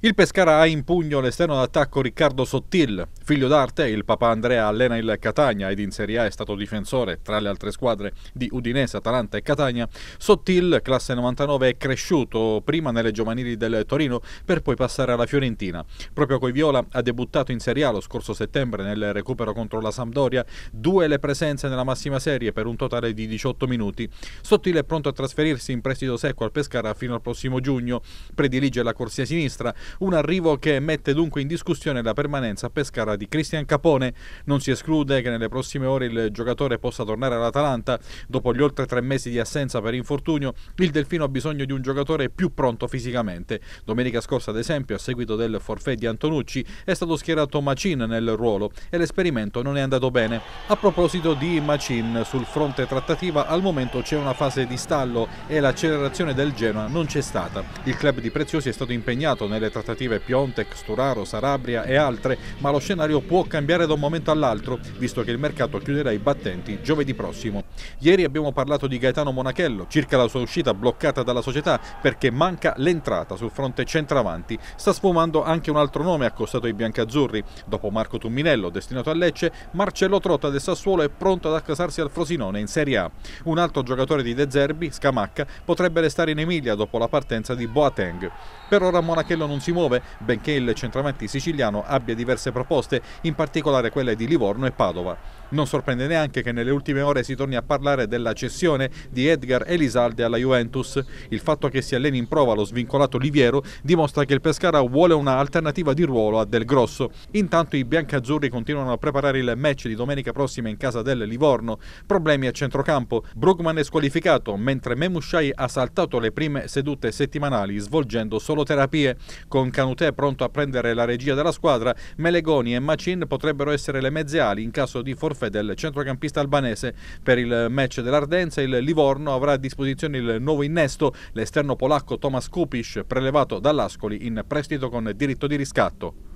Il Pescara ha in pugno l'esterno d'attacco Riccardo Sottil. Figlio d'arte, il papà Andrea allena il Catania ed in Serie A è stato difensore tra le altre squadre di Udinese, Atalanta e Catania. Sottil, classe 99, è cresciuto prima nelle giovanili del Torino per poi passare alla Fiorentina. Proprio coi Viola ha debuttato in Serie A lo scorso settembre nel recupero contro la Sampdoria, due le presenze nella massima serie per un totale di 18 minuti. Sottil è pronto a trasferirsi in prestito secco al Pescara fino al prossimo giugno, predilige la corsia sinistra un arrivo che mette dunque in discussione la permanenza a Pescara di Cristian Capone. Non si esclude che nelle prossime ore il giocatore possa tornare all'Atalanta. Dopo gli oltre tre mesi di assenza per infortunio, il Delfino ha bisogno di un giocatore più pronto fisicamente. Domenica scorsa, ad esempio, a seguito del forfè di Antonucci, è stato schierato Macin nel ruolo e l'esperimento non è andato bene. A proposito di Macin, sul fronte trattativa al momento c'è una fase di stallo e l'accelerazione del Genoa non c'è stata. Il club di Preziosi è stato impegnato nelle trattative trattative Piontek, Sturaro, Sarabria e altre, ma lo scenario può cambiare da un momento all'altro, visto che il mercato chiuderà i battenti giovedì prossimo. Ieri abbiamo parlato di Gaetano Monachello, circa la sua uscita bloccata dalla società perché manca l'entrata sul fronte centravanti. Sta sfumando anche un altro nome accostato ai biancazzurri. Dopo Marco Tumminello, destinato a Lecce, Marcello Trotta del Sassuolo è pronto ad accasarsi al Frosinone in Serie A. Un altro giocatore di De Zerbi, Scamacca, potrebbe restare in Emilia dopo la partenza di Boateng. Per ora Monachello non si si muove, benché il centravanti siciliano abbia diverse proposte, in particolare quelle di Livorno e Padova. Non sorprende neanche che nelle ultime ore si torni a parlare della cessione di Edgar Elisalde alla Juventus. Il fatto che si alleni in prova lo svincolato Liviero dimostra che il Pescara vuole un'alternativa di ruolo a Del Grosso. Intanto i biancazzurri continuano a preparare il match di domenica prossima in casa del Livorno. Problemi a centrocampo. Brugman è squalificato, mentre Memushai ha saltato le prime sedute settimanali svolgendo solo terapie. Con con Canutè pronto a prendere la regia della squadra, Melegoni e Macin potrebbero essere le mezze ali in caso di forfè del centrocampista albanese. Per il match dell'Ardenza il Livorno avrà a disposizione il nuovo innesto, l'esterno polacco Tomasz Kupisz, prelevato dall'Ascoli in prestito con diritto di riscatto.